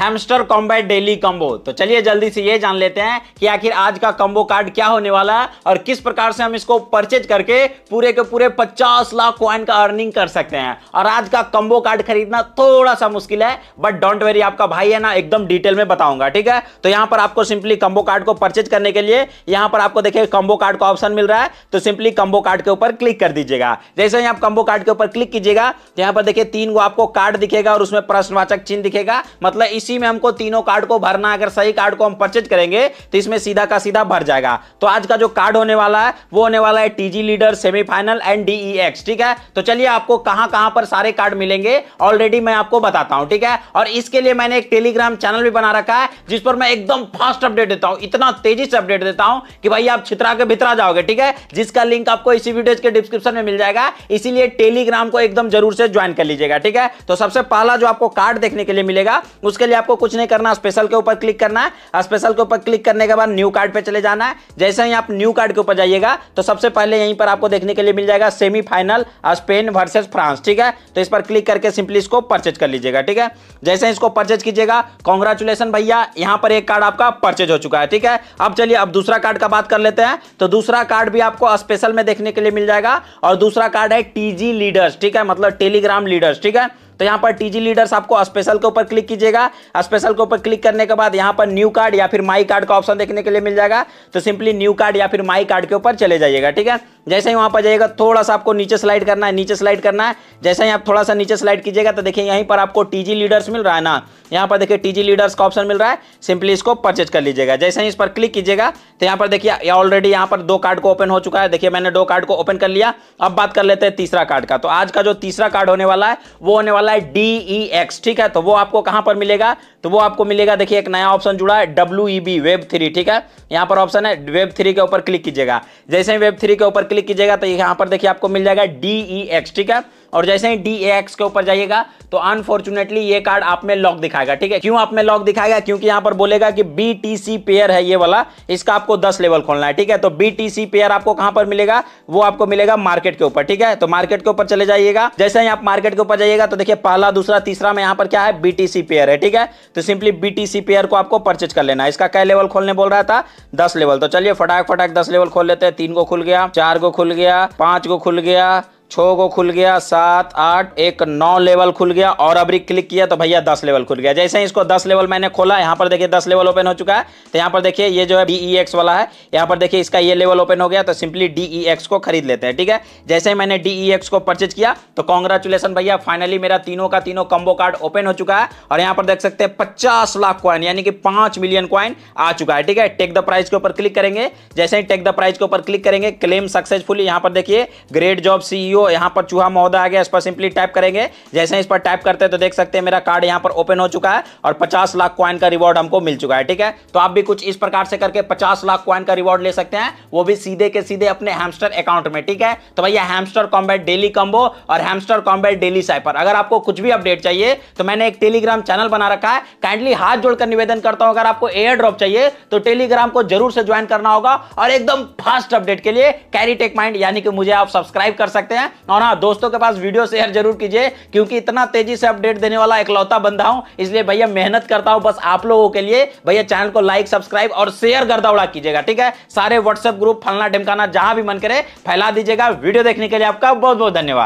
hamster combat daily combo तो चलिए जल्दी से ये जान लेते हैं कि आखिर आज का कॉम्बो कार्ड क्या होने वाला है और किस प्रकार से हम इसको परचेज करके पूरे के पूरे 50 लाख क्वाइन का अर्निंग कर सकते हैं और आज का कम्बो कार्ड खरीदना थोड़ा सा मुश्किल है बट डोंट वेरी आपका भाई है ना एकदम डिटेल में बताऊंगा ठीक है तो यहाँ पर आपको सिंपली कम्बो कार्ड को परचेज करने के लिए यहाँ पर आपको देखिए कम्बो कार्ड का ऑप्शन मिल रहा है तो सिंपली कम्बो कार्ड के ऊपर क्लिक कर दीजिएगा जैसे ही आप कम्बो कार्ड के ऊपर क्लिक कीजिएगा तो यहाँ पर देखिए तीन को आपको कार्ड दिखेगा और उसमें प्रश्नवाचक चिन्ह दिखेगा मतलब इस इसी में हमको तीनों कार्ड को भरना अगर सही कार्ड को हम परचेज करेंगे तो इसमें सीधा का सीधा भर जाएगा तो आज का जो कार्ड होने वाला है वो होने वाला है TG leader semifinal and DEX ठीक है तो चलिए आपको कहां कहां पर सारे कार्ड मिलेंगे ऑलरेडी मैं आपको बताता हूं ठीक है और इसके लिए मैंने एक टेलीग्राम चैनल भी बना रखा है जिस पर मैं एकदम फास्ट अपडेट देता हूं इतना तेजी से अपडेट देता हूं कि भाई आप छित्रा के भितरा जाओगे ठीक है जिसका लिंक आपको इसी वीडियो के डिस्क्रिप्शन में मिल जाएगा इसीलिए टेलीग्राम को एकदम जरूर से ज्वाइन कर लीजिएगा ठीक है तो सबसे पहला जो आपको कार्ड देखने के लिए मिलेगा उसके लिए आपको कुछ नहीं करना स्पेशल के ऊपर क्लिक करना है स्पेशल के ऊपर क्लिक करने के बाद न्यू कार्ड पे चले जाना है जैसे ही आप न्यू कार्ड के ऊपर जाइएगा तो सबसे पहले यहीं पर आपको देखने के लिए मिल जाएगा सेमीफाइनल स्पेन वर्सेज फ्रांस ठीक है तो इस पर क्लिक करके सिंपली इसको परचेज कर लीजिएगा ठीक है जैसे इसको परचेज कीजिएगा कॉन्ग्रेचुलेसन भैया यहाँ पर एक कार्ड आपका परचेज हो चुका है ठीक है अब चलिए अब दूसरा कार्ड का बात कर लेते हैं तो दूसरा कार्ड भी आपको स्पेशल में देखने के लिए मिल जाएगा और दूसरा कार्ड है टीजी लीडर्स ठीक है मतलब टेलीग्राम लीडर्स ठीक है तो यहाँ पर टीजी लीडर्स आपको स्पेशल के ऊपर क्लिक कीजिएगा स्पेशल के ऊपर क्लिक करने के बाद यहाँ पर न्यू कार्ड या फिर माई कार्ड का ऑप्शन देखने के लिए मिल जाएगा तो सिंपली न्यू कार्ड या फिर माई कार्ड के ऊपर चले जाइएगा ठीक है जैसे ही वहाँ पर जाइएगा थोड़ा सा आपको नीचे स्लाइड करना है नीचे स्लाइड करना है जैसे ही आप थोड़ा सा नीचे स्लाइड कीजिएगा तो देखिए यहीं पर आपको टीजी लीडर्स मिल रहा है ना यहाँ पर देखिए टीजी लीडर्स का ऑप्शन मिल रहा है सिंपली इसको परचेज कर लीजिएगा जैसे ही इस पर क्लिक कीजिएगा तो यहाँ पर देखिए ऑलरेडी यहाँ पर दो कार्ड को ओपन हो चुका है देखिए मैंने दो कार्ड को ओपन कर लिया अब बात कर लेते हैं तीसरा कार्ड का तो आज का जो तीसरा कार्ड होने वाला है वो होने वाला वाला है डी ई एक्स ठीक है तो वो आपको कहां पर मिलेगा तो वो आपको मिलेगा देखिए एक नया ऑप्शन जुड़ा है W E B web three ठीक है यहां पर ऑप्शन है वेब थ्री के ऊपर क्लिक कीजिएगा जैसे ही वेब थ्री के ऊपर क्लिक कीजिएगा तो यहां पर देखिए आपको मिल जाएगा डी ई एक्स ठीक है और जैसे ही डी एक्स के ऊपर जाइएगा तो अनफॉर्चुनेटली ये कार्ड आप में लॉक दिखाएगा ठीक है क्यों आप में लॉक दिखाएगा क्योंकि यहाँ पर बोलेगा कि बी टी सी पेयर है ये वाला इसका आपको दस लेवल खोलना है ठीक है तो बी टी सी पेयर आपको कहां पर मिलेगा वो आपको मिलेगा मार्केट के ऊपर ठीक है तो मार्केट के ऊपर चले जाइएगा जैसे ही आप मार्केट के ऊपर जाइएगा तो देखिए पहला दूसरा तीसरा में यहाँ पर क्या है बीटीसी पेयर है ठीक है तो सिंपली बीटीसी पेयर को आपको परचेज कर लेना है इसका क्या लेवल खोलने बोल रहा था दस लेवल तो चलिए फटाक फटाक दस लेवल खोल लेते हैं तीन को खुल गया चार को खुल गया पांच को खुल गया छो को खुल गया सात आठ एक नौ लेवल खुल गया और अभी क्लिक किया तो भैया दस लेवल खुल गया जैसे ही इसको दस लेवल मैंने खोला यहाँ पर देखिए दस लेवल ओपन हो चुका है तो यहाँ पर देखिए ये जो है डी एक्स e वाला है यहाँ पर देखिए इसका ये लेवल ओपन हो गया तो सिंपली डी एक्स e को खरीद लेते हैं ठीक है जैसे ही मैंने डी एक्स e को परचेज किया तो कॉन्ग्रेचुलेसन भैया फाइनली मेरा तीनों का तीनों कम्बो कार्ड ओपन हो चुका है और यहाँ पर देख सकते हैं पचास लाख क्वाइन यानी कि पांच मिलियन क्वाइन आ चुका है ठीक है टेक द प्राइस के ऊपर क्लिक करेंगे जैसे ही टेक द प्राइस के ऊपर क्लिक करेंगे क्लेम सक्सेसफुल यहाँ पर देखिए ग्रेट जॉब सीईओ हो यहाँ पर चूहा महोदय आ गया इस पर सिंपली टाइप करेंगे जैसे इस पर टाइप करते हैं तो देख सकते हैं मेरा कार्ड यहाँ पर ओपन हो चुका है और पचास लाख क्वाइन का रिवॉर्ड हमको मिल चुका है ठीक है तो आप भी कुछ इस प्रकार से करके पचास लाख क्वाइन का रिवॉर्ड ले सकते हैं वो भी सीधे के सीधे अपने हैमस्टर अकाउंट में ठीक है तो भैया हैमस्टर कॉम्बैट डेली कम्बो और हैमस्टर कॉम्बैट डेली साइपर अगर आपको कुछ भी अपडेट चाहिए तो मैंने एक टेलीग्राम चैनल बना रखा है काइंडली हाथ जोड़कर निवेदन करता हूँ अगर आपको एयर ड्रॉप चाहिए तो टेलीग्राम को जरूर से ज्वाइन करना होगा और एकदम फास्ट अपडेट के लिए कैरी टेक माइंड यानी कि मुझे आप सब्सक्राइब कर सकते हैं और हाँ दोस्तों के पास वीडियो शेयर जरूर कीजिए क्योंकि इतना तेजी से अपडेट देने वाला इकलौता बंदा हूं इसलिए भैया मेहनत करता हूं बस आप लोगों के लिए भैया चैनल को लाइक सब्सक्राइब और शेयर कर दौड़ा कीजिएगा ठीक है सारे व्हाट्सएप ग्रुप फलना ढिमकाना जहां भी मन करे फैला दीजिएगा वीडियो देखने के लिए आपका बहुत बहुत धन्यवाद